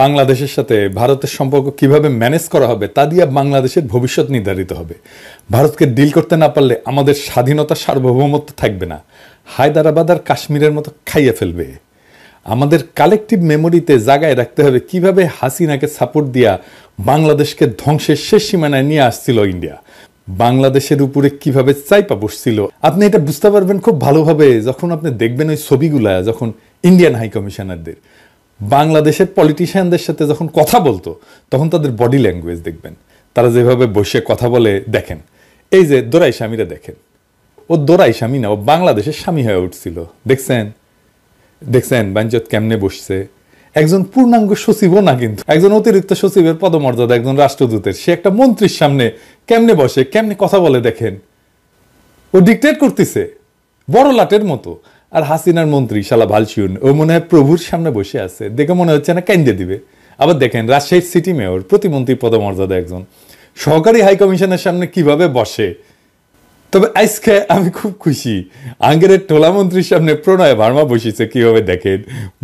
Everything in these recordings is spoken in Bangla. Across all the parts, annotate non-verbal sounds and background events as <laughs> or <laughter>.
বাংলাদেশের সাথে ভারতের সম্পর্ক কিভাবে ম্যানেজ করা হবে তা দিয়ে বাংলাদেশের ভবিষ্যৎ নির্ধারিত হবে ভারতকে ডিল করতে না পারলে আমাদের স্বাধীনতা সার্বভৌমত্ব থাকবে না হায়দারাবাদ আর কাশ্মীরের মতো খাইয়ে ফেলবে আমাদের কালেকটিভ মেমোরিতে জায়গায় রাখতে হবে কিভাবে হাসিনাকে সাপোর্ট দিয়া বাংলাদেশকে ধ্বংসের শেষ সীমানায় নিয়ে আসছিল ইন্ডিয়া বাংলাদেশের উপরে কিভাবে চাইপা বসছিল আপনি এটা বুঝতে পারবেন খুব ভালোভাবে যখন আপনি দেখবেন ওই ছবিগুলা যখন ইন্ডিয়ান হাই কমিশনারদের বাংলাদেশের পলিটিশিয়ানদের সাথে যখন কথা বলতো তখন তাদের বডি ল্যাঙ্গুয়েজ দেখবেন তারা যেভাবে বসে কথা বলে দেখেন এই যে দোরাই স্বামীরা দেখেন ও দোরাই স্বামী না ও বাংলাদেশের স্বামী হয়ে উঠছিল দেখছেন দেখছেন বাঞ্জত কেমনে বসছে একজন পূর্ণাঙ্গ সচিবও না কিন্তু একজন অতিরিক্ত সচিবের পদমর্যাদা একজন রাষ্ট্রদূতের সে একটা মন্ত্রীর সামনে কেমনে বসে কেমনে কথা বলে দেখেন ও ডিক্টেট করতেছে বড় লাটের মতো আর হাসিনার মন্ত্রী শালা ভালসিউন ও মনে হয় প্রভুর সামনে বসে আছে দেখে মনে হচ্ছে না কেন্দ্রে দিবে আবার দেখেন রাজশাহীর সিটি মেয়র প্রতিমন্ত্রী পদমর্যাদা একজন সহকারী হাইকমিশনের সামনে কিভাবে বসে তবে আজকে আমি খুব খুশি আঙ্গেরের টোলা মন্ত্রীর সামনে প্রণয় ভার্মা বসেছে কীভাবে দেখেন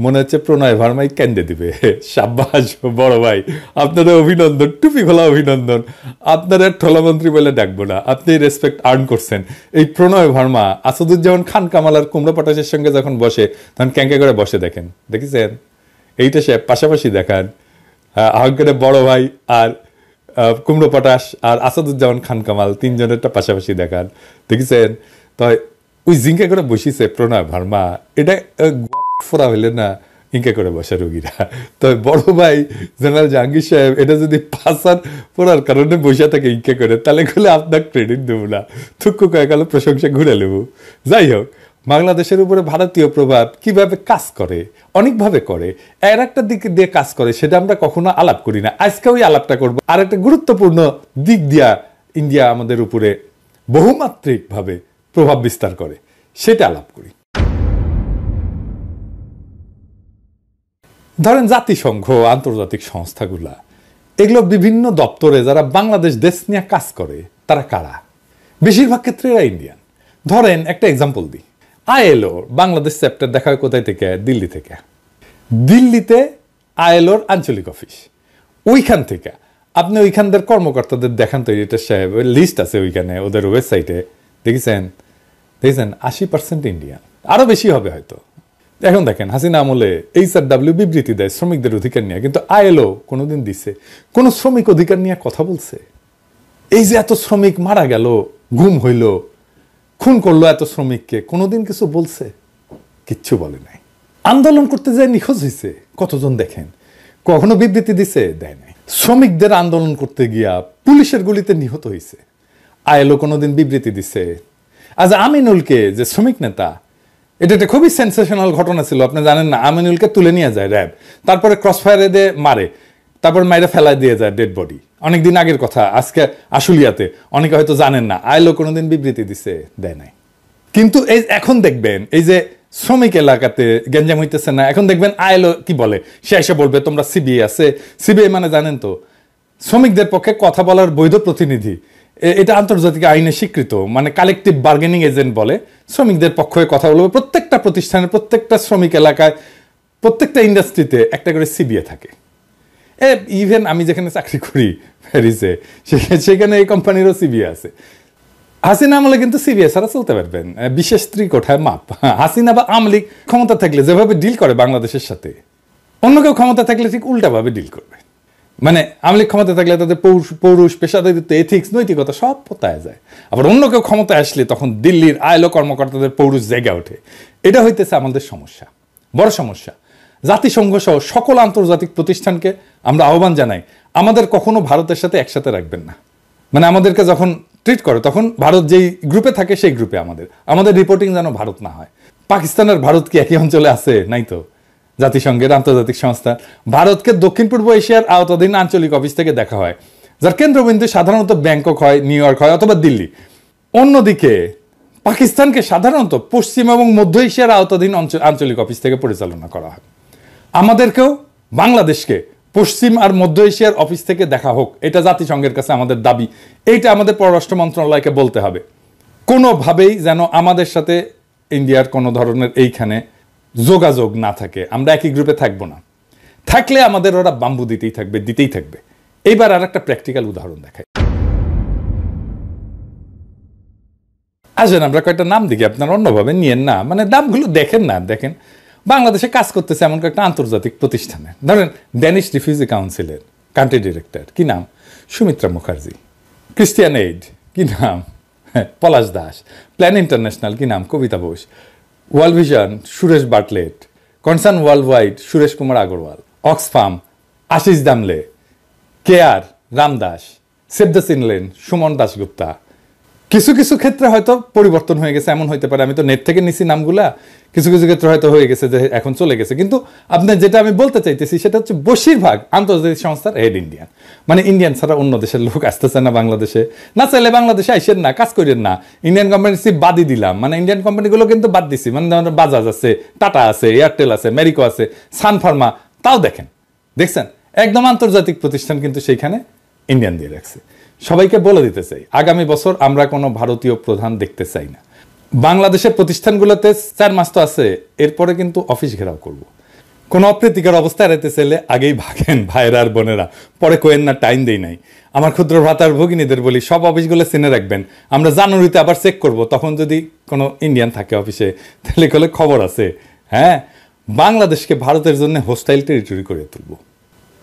মনে হচ্ছে প্রণয় ভার্মাই কেন্দে দিবে <laughs> সাব্বাস বড় ভাই আপনাদের অভিনন্দন টুপি খোলা অভিনন্দন আপনারা টোলা মন্ত্রী বলে ডাকবো না আপনি রেসপেক্ট আর্ন করছেন এই প্রণয় ভার্মা আসাদুজ্জামান খান কামাল আর কুমড়া পাটাশের সঙ্গে যখন বসে তখন ক্যাঙ্কে করে বসে দেখেন দেখেছেন এইটা সে পাশাপাশি দেখান আঙ্গেরের বড় ভাই আর কুমড়ো পটাশ আর আসাদুজ্জামান খান কামাল তিনজনের তিনজনেরটা পাশাপাশি দেখান দেখেছেন তয় ওই জিঙ্কা করে বসিছে প্রণয় ভার্মা এটা ফোরা হইলে না ইঙ্কা করে বসা রোগীরা তবে বড় ভাই জেনারেল জাহাঙ্গীর সাহেব এটা যদি পাসার পড়ার কারণে বসে থাকে ইঙ্কা করে তাহলে গেলে আপনার ক্রেডিট দেবো না থুক্কু কয়েক প্রশংসা ঘুরে নেবো যাই হোক বাংলাদেশের উপরে ভারতীয় প্রভাব কিভাবে কাজ করে অনেকভাবে করে এর একটা দিক দিয়ে কাজ করে সেটা আমরা কখনো আলাপ করি না আজকে ওই আলাপটা করবো আর একটা গুরুত্বপূর্ণ দিক দিয়া ইন্ডিয়া আমাদের উপরে বহুমাত্রিকভাবে প্রভাব বিস্তার করে সেটা আলাপ করি ধরেন জাতিসংঘ আন্তর্জাতিক সংস্থাগুলা এগুলো বিভিন্ন দপ্তরে যারা বাংলাদেশ দেশ নিয়ে কাজ করে তারা কারা বেশিরভাগ ক্ষেত্রে এরা ইন্ডিয়ান ধরেন একটা এক্সাম্পল দিই আইএলওর বাংলাদেশ চ্যাপ্টার দেখা কোথায় থেকে দিল্লি থেকে দিল্লিতে আয়েলোর আঞ্চলিক অফিস ওইখান থেকে আপনি ওইখানদের কর্মকর্তাদের দেখান তো এডিটার সাহেব লিস্ট আছে ওইখানে ওদের ওয়েবসাইটে দেখেছেন দেখেছেন আশি পার্সেন্ট ইন্ডিয়ান আরও বেশি হবে হয়তো এখন দেখেন হাসিনা আমলে এইচ আর ডাব্লিউ বিবৃতি দেয় শ্রমিকদের অধিকার নিয়ে কিন্তু কোনো কোনোদিন দিছে কোনো শ্রমিক অধিকার নিয়ে কথা বলছে এই যে এত শ্রমিক মারা গেল গুম হইল খুন করলো এত শ্রমিককে কোনোদিন কিছু বলছে কিচ্ছু বলে নাই আন্দোলন করতে যায় নিখোঁজ হয়েছে কতজন দেখেন কখনো বিবৃতি দিছে দেয় নাই শ্রমিকদের আন্দোলন করতে গিয়া পুলিশের গুলিতে নিহত হয়েছে আয়েলো কোনোদিন বিবৃতি দিছে আজ আমিনুলকে যে শ্রমিক নেতা এটা একটা খুবই সেন্সেশনাল ঘটনা ছিল আপনি জানেন না আমিনুলকে তুলে নিয়ে যায় র্যাব তারপরে ক্রসফায়ারে দিয়ে মারে তারপর মাইরা ফেলায় দিয়ে যায় ডেড বডি অনেক দিন আগের কথা আজকে আশুলিয়াতে অনেকে হয়তো জানেন না আইলো কোনোদিন বিবৃতি দিছে দেয় নাই কিন্তু এই এখন দেখবেন এই যে শ্রমিক এলাকাতে গেঞ্জাম হইতেছে না এখন দেখবেন আইলো কি বলে সে এসে বলবে তোমরা সিবিআই আছে সিবিআই মানে জানেন তো শ্রমিকদের পক্ষে কথা বলার বৈধ প্রতিনিধি এটা আন্তর্জাতিক আইনে স্বীকৃত মানে কালেকটিভ বার্গেনিং এজেন্ট বলে শ্রমিকদের পক্ষে কথা বলবে প্রত্যেকটা প্রতিষ্ঠানে প্রত্যেকটা শ্রমিক এলাকায় প্রত্যেকটা ইন্ডাস্ট্রিতে একটা করে সিবিএ থাকে ইভেন আমি যেখানে চাকরি করি প্যারিসে সেখানে এই কোম্পানিরও সিবি আছে হাসিনা আমলে কিন্তু সিবিআই ছাড়া চলতে পারবেন বিশেষ ত্রিকোঠায় মাপ হাসিনা বা আমলি ক্ষমতা থাকলে যেভাবে ডিল করে বাংলাদেশের সাথে অন্য কেউ ক্ষমতা থাকলে ঠিক উল্টাভাবে ডিল করবে মানে আমলিক ক্ষমতা থাকলে তাদের পৌরুষ পৌরুষ পেশাদারিত্ব এথিক্স নৈতিকতা সব পোতায় যায় আবার অন্য কেউ ক্ষমতা আসলে তখন দিল্লির আয়লো কর্মকর্তাদের পৌরুষ জায়গা ওঠে এটা হইতেছে আমাদের সমস্যা বড় সমস্যা জাতিসংঘ সহ সকল আন্তর্জাতিক প্রতিষ্ঠানকে আমরা আহ্বান জানাই আমাদের কখনো ভারতের সাথে একসাথে রাখবেন না মানে আমাদেরকে যখন ট্রিট করে তখন ভারত যেই গ্রুপে থাকে সেই গ্রুপে আমাদের আমাদের রিপোর্টিং যেন ভারত না হয় পাকিস্তানের ভারত কি একই অঞ্চলে আছে নাই তো জাতিসংঘের আন্তর্জাতিক সংস্থা ভারতকে দক্ষিণ পূর্ব এশিয়ার আওতাধীন আঞ্চলিক অফিস থেকে দেখা হয় যার কেন্দ্রবিন্দু সাধারণত ব্যাংকক হয় নিউ ইয়র্ক হয় অথবা দিল্লি অন্যদিকে পাকিস্তানকে সাধারণত পশ্চিম এবং মধ্য এশিয়ার আওতাধীন আঞ্চলিক অফিস থেকে পরিচালনা করা হয় আমাদেরকেও বাংলাদেশকে পশ্চিম আর মধ্য এশিয়ার অফিস থেকে দেখা হোক এটা জাতিসংঘের কাছে আমাদের দাবি এইটা আমাদের পররাষ্ট্র মন্ত্রণালয়কে বলতে হবে কোনোভাবেই যেন আমাদের সাথে ইন্ডিয়ার কোনো ধরনের এইখানে যোগাযোগ না থাকে আমরা একই গ্রুপে থাকব না থাকলে আমাদের ওরা বাম্বু দিতেই থাকবে দিতেই থাকবে এইবার আর একটা প্র্যাকটিক্যাল উদাহরণ দেখাই আসেন আমরা কয়েকটা নাম দেখি আপনার অন্যভাবে নিয়েন না মানে নামগুলো দেখেন না দেখেন বাংলাদেশে কাজ করতেছে এমন একটা আন্তর্জাতিক প্রতিষ্ঠানে ধরেন ড্যানিশ রিফিউজি কাউন্সিলের কান্ট্রি ডিরেক্টর কি নাম সুমিত্রা মুখার্জি ক্রিস্টিয়ান এইড কি নাম হ্যাঁ, পলাশ দাস প্ল্যান ইন্টারন্যাশনাল কি নাম Kabita Bose world vision Suresh Bartlett concern worldwide Suresh Kumar Agarwal Oxfam Ashish Damle care Ramdas save the সিনলেন সুমন দাসগুপ্তা কিছু কিছু ক্ষেত্রে হয়তো পরিবর্তন হয়ে গেছে এমন হইতে পারে আমি তো নেট থেকে নিছি নামগুলা কিছু কিছু ক্ষেত্রে হয়তো হয়ে গেছে যে এখন চলে গেছে কিন্তু আপনার যেটা আমি বলতে চাইতেছি সেটা হচ্ছে বেশিরভাগ আন্তর্জাতিক সংস্থার হেড ইন্ডিয়ান মানে ইন্ডিয়ান ছাড়া অন্য দেশের লোক আসতেছে না বাংলাদেশে না চাইলে বাংলাদেশে আইসেন না কাজ করেন না ইন্ডিয়ান কোম্পানি সি বাদই দিলাম মানে ইন্ডিয়ান কোম্পানিগুলো কিন্তু বাদ দিছি মানে যেমন বাজাজ আছে টাটা আছে এয়ারটেল আছে মেরিকো আছে সানফার্মা তাও দেখেন দেখছেন একদম আন্তর্জাতিক প্রতিষ্ঠান কিন্তু সেইখানে ইন্ডিয়ান দিয়ে রাখছে সবাইকে বলে দিতে চাই আগামী বছর আমরা কোনো ভারতীয় প্রধান দেখতে চাই না বাংলাদেশের প্রতিষ্ঠানগুলোতে চার মাস তো আছে এরপরে কিন্তু অফিস ঘেরাও করব। কোনো অপ্রীতিকর অবস্থা এড়াইতে চাইলে আগেই ভাগেন ভাইয়েরা আর বোনেরা পরে কোয়েন না টাইম দেই নাই আমার ক্ষুদ্র ভ্রাতার ভগিনীদের বলি সব অফিসগুলো চিনে রাখবেন আমরা জানুয়ারিতে আবার চেক করব তখন যদি কোনো ইন্ডিয়ান থাকে অফিসে তাহলে কলে খবর আছে হ্যাঁ বাংলাদেশকে ভারতের জন্য হোস্টাইল টেরিটরি করে তুলবো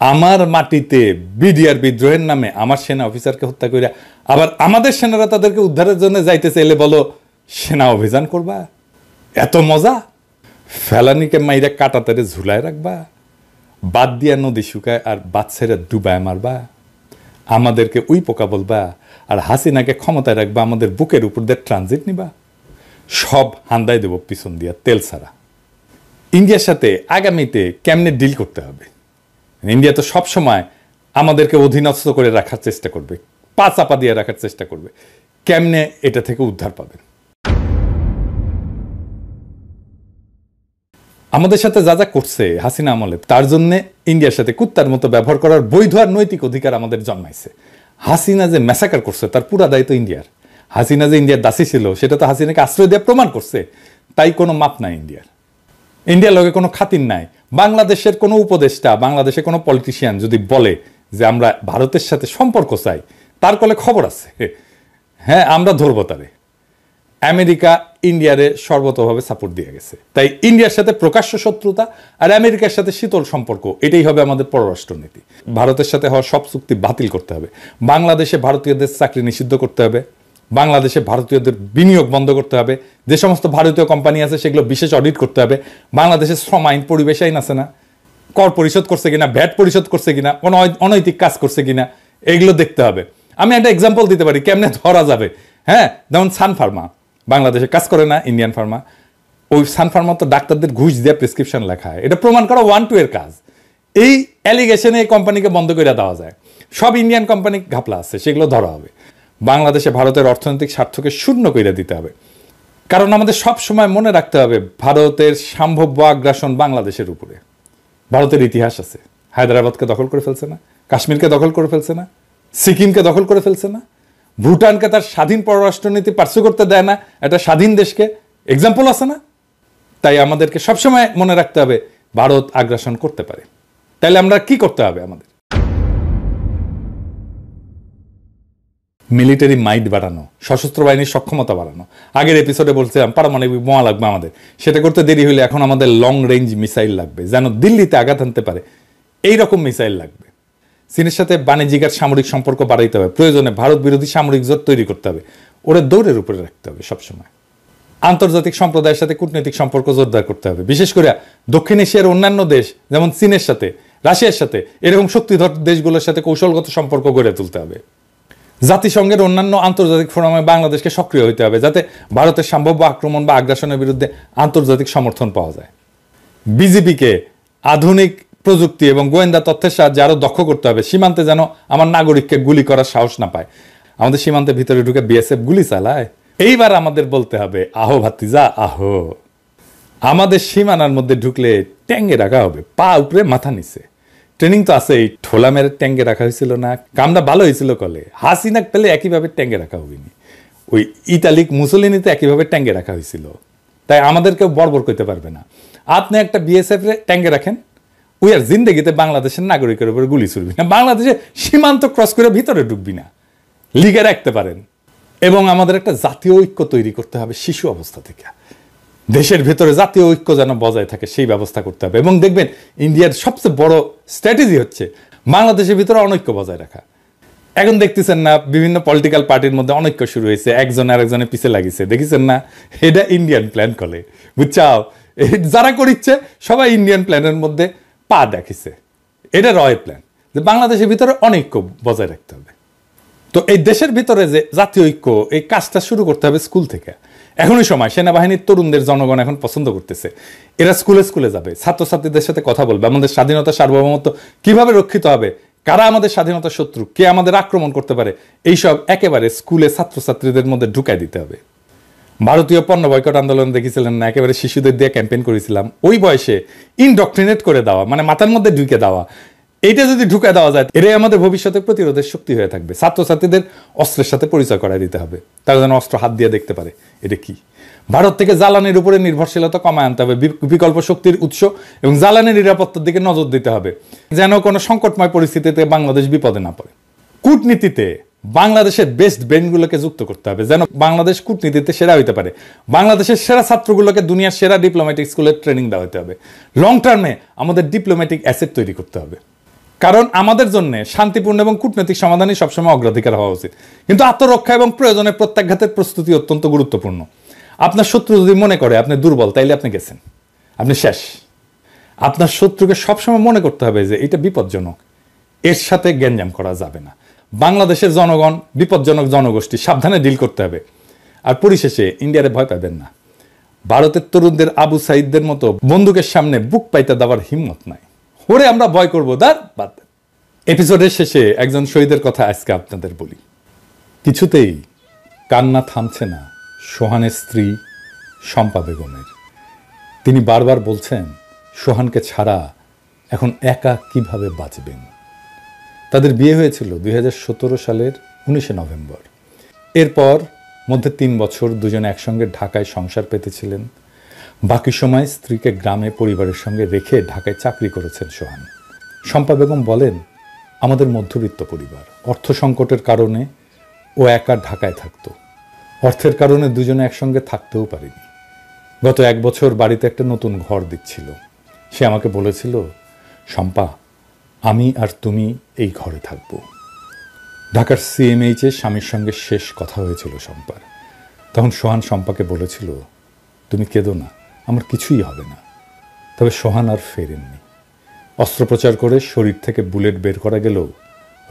আমার মাটিতে বিডিআর বিদ্রোহের নামে আমার সেনা অফিসারকে হত্যা করিয়া আবার আমাদের সেনারা তাদেরকে উদ্ধারের জন্য যাইতে এলে বলো সেনা অভিযান করবা এত মজা ফেলানিকে মাইরা কাটাতারে ঝুলায় রাখবা বাদ দিয়া নদী শুকায় আর বাচ্চারা ডুবায় মারবা আমাদেরকে উই পোকা বলবা আর হাসিনাকে ক্ষমতায় রাখবা আমাদের বুকের উপর দিয়ে ট্রানজিট নিবা সব হান্দায় দেব পিছন দিয়া তেল ছাড়া ইন্ডিয়ার সাথে আগামীতে কেমনে ডিল করতে হবে ইন্ডিয়া তো সবসময় আমাদেরকে অধীনস্থ করে রাখার চেষ্টা করবে পা দিয়ে রাখার চেষ্টা করবে কেমনে এটা থেকে উদ্ধার পাবেন আমাদের সাথে যা যা করছে হাসিনা আমলে তার জন্যে ইন্ডিয়ার সাথে কুত্তার মতো ব্যবহার করার বৈধ আর নৈতিক অধিকার আমাদের জন্মাইছে হাসিনা যে ম্যাসাকার করছে তার পুরা দায়িত্ব ইন্ডিয়ার হাসিনা যে ইন্ডিয়ার দাসী ছিল সেটা তো হাসিনাকে আশ্রয় দেওয়া প্রমাণ করছে তাই কোনো মাপ নাই ইন্ডিয়ার ইন্ডিয়ার লগে কোনো খাতির নাই বাংলাদেশের কোনো উপদেষ্টা বাংলাদেশে কোনো পলিটিশিয়ান যদি বলে যে আমরা ভারতের সাথে সম্পর্ক চাই তার কলে খবর আছে হ্যাঁ আমরা ধরব তারে আমেরিকা ইন্ডিয়ারে সর্বতভাবে সাপোর্ট দিয়ে গেছে তাই ইন্ডিয়ার সাথে প্রকাশ্য শত্রুতা আর আমেরিকার সাথে শীতল সম্পর্ক এটাই হবে আমাদের পররাষ্ট্রনীতি ভারতের সাথে হওয়া সব চুক্তি বাতিল করতে হবে বাংলাদেশে ভারতীয়দের চাকরি নিষিদ্ধ করতে হবে বাংলাদেশে ভারতীয়দের বিনিয়োগ বন্ধ করতে হবে যে সমস্ত ভারতীয় কোম্পানি আছে সেগুলো বিশেষ অডিট করতে হবে বাংলাদেশের শ্রম আইন পরিবেশ আইন আছে না কর পরিশোধ করছে কিনা ভ্যাট পরিশোধ করছে কিনা কোনো অনৈতিক কাজ করছে কিনা এগুলো দেখতে হবে আমি একটা এক্সাম্পল দিতে পারি কেমনে ধরা যাবে হ্যাঁ যেমন সান ফার্মা বাংলাদেশে কাজ করে না ইন্ডিয়ান ফার্মা ওই সান ফার্মা তো ডাক্তারদের ঘুষ দেওয়া প্রেসক্রিপশন লেখা হয় এটা প্রমাণ করা ওয়ান টু এর কাজ এই অ্যালিগেশনে এই কোম্পানিকে বন্ধ করে দেওয়া যায় সব ইন্ডিয়ান কোম্পানি ঘাপলা আছে সেগুলো ধরা হবে বাংলাদেশে ভারতের অর্থনৈতিক স্বার্থকে শূন্য করে দিতে হবে কারণ আমাদের সব সময় মনে রাখতে হবে ভারতের সম্ভাব্য আগ্রাসন বাংলাদেশের উপরে ভারতের ইতিহাস আছে হায়দ্রাবাদকে দখল করে ফেলছে না কাশ্মীরকে দখল করে ফেলছে না সিকিমকে দখল করে ফেলছে না ভুটানকে তার স্বাধীন পররাষ্ট্রনীতি পার্সু করতে দেয় না একটা স্বাধীন দেশকে এক্সাম্পল আছে না তাই আমাদেরকে সবসময় মনে রাখতে হবে ভারত আগ্রাসন করতে পারে তাহলে আমরা কি করতে হবে আমাদের মিলিটারি মাইট বাড়ানো সশস্ত্র বাহিনীর সক্ষমতা বাড়ানো আগের এপিসোডে বলছিলাম পারমাণবিক বোমা লাগবে আমাদের সেটা করতে দেরি হলে এখন আমাদের লং রেঞ্জ মিসাইল লাগবে যেন দিল্লিতে আঘাত আনতে পারে এই রকম মিসাইল লাগবে চীনের সাথে বাণিজ্যিক আর সামরিক সম্পর্ক বাড়াইতে হবে প্রয়োজনে ভারত বিরোধী সামরিক জোট তৈরি করতে হবে ওরা দৌড়ের উপরে রাখতে হবে সবসময় আন্তর্জাতিক সম্প্রদায়ের সাথে কূটনৈতিক সম্পর্ক জোরদার করতে হবে বিশেষ করে দক্ষিণ এশিয়ার অন্যান্য দেশ যেমন চীনের সাথে রাশিয়ার সাথে এরকম শক্তিধর দেশগুলোর সাথে কৌশলগত সম্পর্ক গড়ে তুলতে হবে জাতিসংঘের অন্যান্য আন্তর্জাতিক ফোরামে বাংলাদেশকে সক্রিয় হইতে হবে যাতে ভারতের সম্ভাব্য আক্রমণ বা আগ্রাসনের বিরুদ্ধে আন্তর্জাতিক সমর্থন পাওয়া যায় বিজেপিকে আধুনিক প্রযুক্তি এবং গোয়েন্দা তথ্যের সাহায্যে আরও দক্ষ করতে হবে সীমান্তে যেন আমার নাগরিককে গুলি করার সাহস না পায় আমাদের সীমান্তের ভিতরে ঢুকে বিএসএফ গুলি চালায় এইবার আমাদের বলতে হবে আহো ভাতিজা আহো আমাদের সীমানার মধ্যে ঢুকলে ট্যাঙ্গে রাখা হবে পা উপরে মাথা নিচে ট্রেনিং তো আছে এই ঠোলা মেরে ট্যাঙ্কে রাখা হয়েছিল না কামটা ভালো হয়েছিল কলে হাসি নাক পেলে একইভাবে ট্যাঙ্কে রাখা হবেনি ওই ইতালিক মুসলিনিতে একইভাবে ট্যাঙ্কে রাখা হয়েছিল তাই আমাদের কেউ বর্বর করতে পারবে না আপনি একটা বিএসএফ ট্যাঙ্কে রাখেন উই আর জিন্দগিতে বাংলাদেশের নাগরিকের উপরে গুলি ছুড়বি না বাংলাদেশে সীমান্ত ক্রস করে ভিতরে ঢুকবি না লিগে রাখতে পারেন এবং আমাদের একটা জাতীয় ঐক্য তৈরি করতে হবে শিশু অবস্থা থেকে দেশের ভেতরে জাতীয় ঐক্য যেন বজায় থাকে সেই ব্যবস্থা করতে হবে এবং দেখবেন ইন্ডিয়ার সবচেয়ে বড় স্ট্র্যাটেজি হচ্ছে বাংলাদেশের ভিতরে অনৈক্য বজায় রাখা এখন দেখতেছেন না বিভিন্ন পলিটিক্যাল পার্টির মধ্যে অনৈক্য শুরু হয়েছে একজন আরেকজনের পিছে লাগিয়েছে দেখেছেন না এটা ইন্ডিয়ান প্ল্যান করে বুঝছাও যারা করিচ্ছে সবাই ইন্ডিয়ান প্ল্যানের মধ্যে পা দেখিছে এটা রয় প্ল্যান যে বাংলাদেশের ভিতরে অনৈক্য বজায় রাখতে হবে তো এই দেশের ভিতরে যে জাতীয় ঐক্য এই কাজটা শুরু করতে হবে স্কুল থেকে এখনই সময় সেনাবাহিনীর তরুণদের জনগণ এখন পছন্দ করতেছে এরা স্কুলে স্কুলে যাবে ছাত্রছাত্রীদের সাথে কথা বলবে আমাদের স্বাধীনতা সার্বভৌমত্ব কিভাবে রক্ষিত হবে কারা আমাদের স্বাধীনতা শত্রু কে আমাদের আক্রমণ করতে পারে এইসব একেবারে স্কুলে ছাত্রছাত্রীদের মধ্যে ঢুকাই দিতে হবে ভারতীয় পণ্য বয়কট আন্দোলন দেখেছিলেন না একেবারে শিশুদের দিয়ে ক্যাম্পেইন করেছিলাম ওই বয়সে ইনডক্ট্রিনেট করে দেওয়া মানে মাথার মধ্যে ঢুকে দেওয়া এইটা যদি ঢুকে দেওয়া যায় এটাই আমাদের ভবিষ্যতে প্রতিরোধের শক্তি হয়ে থাকবে ছাত্রছাত্রীদের অস্ত্রের সাথে পরিচয় করায় দিতে হবে তারা যেন অস্ত্র হাত দিয়ে দেখতে পারে এটা কি ভারত থেকে জ্বালানির উপরে নির্ভরশীলতা কমায় আনতে হবে বিকল্প শক্তির উৎস এবং জ্বালানির নিরাপত্তার দিকে নজর দিতে হবে যেন কোনো সংকটময় পরিস্থিতিতে বাংলাদেশ বিপদে না পড়ে কূটনীতিতে বাংলাদেশের বেস্ট ব্রেনগুলোকে যুক্ত করতে হবে যেন বাংলাদেশ কূটনীতিতে সেরা হইতে পারে বাংলাদেশের সেরা ছাত্রগুলোকে দুনিয়ার সেরা ডিপ্লোম্যাটিক স্কুলের ট্রেনিং দেওয়া হতে হবে লং টার্মে আমাদের ডিপ্লোম্যাটিক অ্যাসেট তৈরি করতে হবে কারণ আমাদের জন্য শান্তিপূর্ণ এবং কূটনৈতিক সমাধানই সবসময় অগ্রাধিকার হওয়া উচিত কিন্তু আত্মরক্ষা এবং প্রয়োজনে প্রত্যাঘাতের প্রস্তুতি অত্যন্ত গুরুত্বপূর্ণ আপনার শত্রু যদি মনে করে আপনি দুর্বল তাইলে আপনি গেছেন আপনি শেষ আপনার শত্রুকে সবসময় মনে করতে হবে যে এটা বিপজ্জনক এর সাথে গ্যাঞ্জাম করা যাবে না বাংলাদেশের জনগণ বিপজ্জনক জনগোষ্ঠী সাবধানে ডিল করতে হবে আর পরিশেষে ইন্ডিয়ারে ভয় পাবেন না ভারতের তরুণদের আবু সাইদদের মতো বন্দুকের সামনে বুক পাইতে দেওয়ার হিম্মত নাই ওরে আমরা ভয় করবো দার বাদ এপিসোডের শেষে একজন শহীদের কথা আজকে আপনাদের বলি কিছুতেই কান্না থামছে না সোহানের স্ত্রী শম্পা বেগমের তিনি বারবার বলছেন সোহানকে ছাড়া এখন একা কিভাবে বাঁচবেন তাদের বিয়ে হয়েছিল দুই সালের উনিশে নভেম্বর এরপর মধ্যে তিন বছর দুজনে একসঙ্গে ঢাকায় সংসার পেতেছিলেন বাকি সময় স্ত্রীকে গ্রামে পরিবারের সঙ্গে রেখে ঢাকায় চাকরি করেছেন সোহান শম্পা বেগম বলেন আমাদের মধ্যবিত্ত পরিবার অর্থ সংকটের কারণে ও একা ঢাকায় থাকত অর্থের কারণে দুজনে একসঙ্গে থাকতেও পারিনি গত এক বছর বাড়িতে একটা নতুন ঘর দিচ্ছিল সে আমাকে বলেছিল শম্পা আমি আর তুমি এই ঘরে থাকবো ঢাকার সিএমএইচে স্বামীর সঙ্গে শেষ কথা হয়েছিল শম্পার তখন সোহান শম্পাকে বলেছিল তুমি কেঁদো না আমার কিছুই হবে না তবে সোহান আর ফেরেননি অস্ত্রোপচার করে শরীর থেকে বুলেট বের করা গেলেও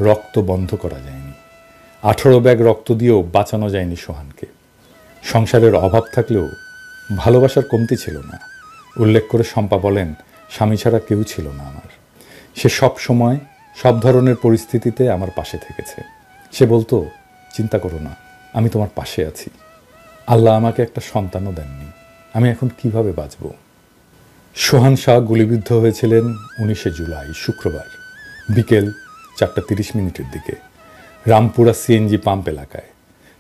রক্ত বন্ধ করা যায়নি আঠারো ব্যাগ রক্ত দিয়েও বাঁচানো যায়নি সোহানকে সংসারের অভাব থাকলেও ভালোবাসার কমতি ছিল না উল্লেখ করে শম্পা বলেন স্বামী ছাড়া কেউ ছিল না আমার সে সব সময় সব ধরনের পরিস্থিতিতে আমার পাশে থেকেছে সে বলতো চিন্তা করো না আমি তোমার পাশে আছি আল্লাহ আমাকে একটা সন্তানও দেননি আমি এখন কিভাবে বাঁচব সোহান শাহ গুলিবিদ্ধ হয়েছিলেন উনিশে জুলাই শুক্রবার বিকেল চারটা তিরিশ মিনিটের দিকে রামপুরা সিএনজি পাম্প এলাকায়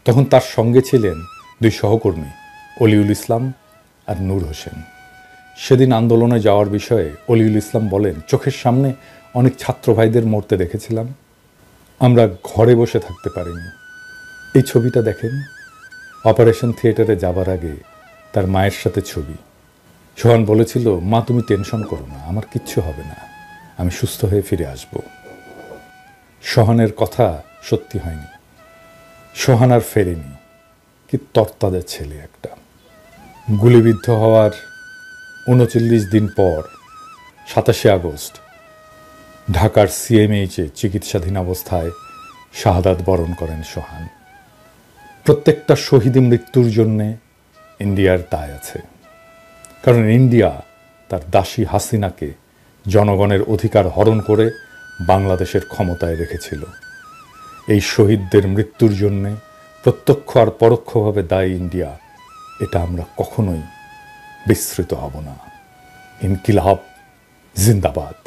তখন তার সঙ্গে ছিলেন দুই সহকর্মী অলিউল ইসলাম আর নূর হোসেন সেদিন আন্দোলনে যাওয়ার বিষয়ে অলিউল ইসলাম বলেন চোখের সামনে অনেক ছাত্র ভাইদের মরতে দেখেছিলাম আমরা ঘরে বসে থাকতে পারিনি এই ছবিটা দেখেন অপারেশন থিয়েটারে যাবার আগে তার মায়ের সাথে ছবি সোহান বলেছিল মা তুমি টেনশন করো না আমার কিচ্ছু হবে না আমি সুস্থ হয়ে ফিরে আসব সোহানের কথা সত্যি হয়নি সোহান আর ফেরেনি কি তর্তাদের ছেলে একটা গুলিবিদ্ধ হওয়ার উনচল্লিশ দিন পর সাতাশে আগস্ট ঢাকার সিএমএইচে চিকিৎসাধীন অবস্থায় শাহাদাত বরণ করেন সোহান প্রত্যেকটা শহীদ মৃত্যুর জন্যে ইন্ডিয়ার দায় আছে কারণ ইন্ডিয়া তার দাসী হাসিনাকে জনগণের অধিকার হরণ করে বাংলাদেশের ক্ষমতায় রেখেছিল এই শহীদদের মৃত্যুর জন্যে প্রত্যক্ষ আর পরোক্ষভাবে দায়ী ইন্ডিয়া এটা আমরা কখনোই বিস্তৃত হব না ইনকিলাব জিন্দাবাদ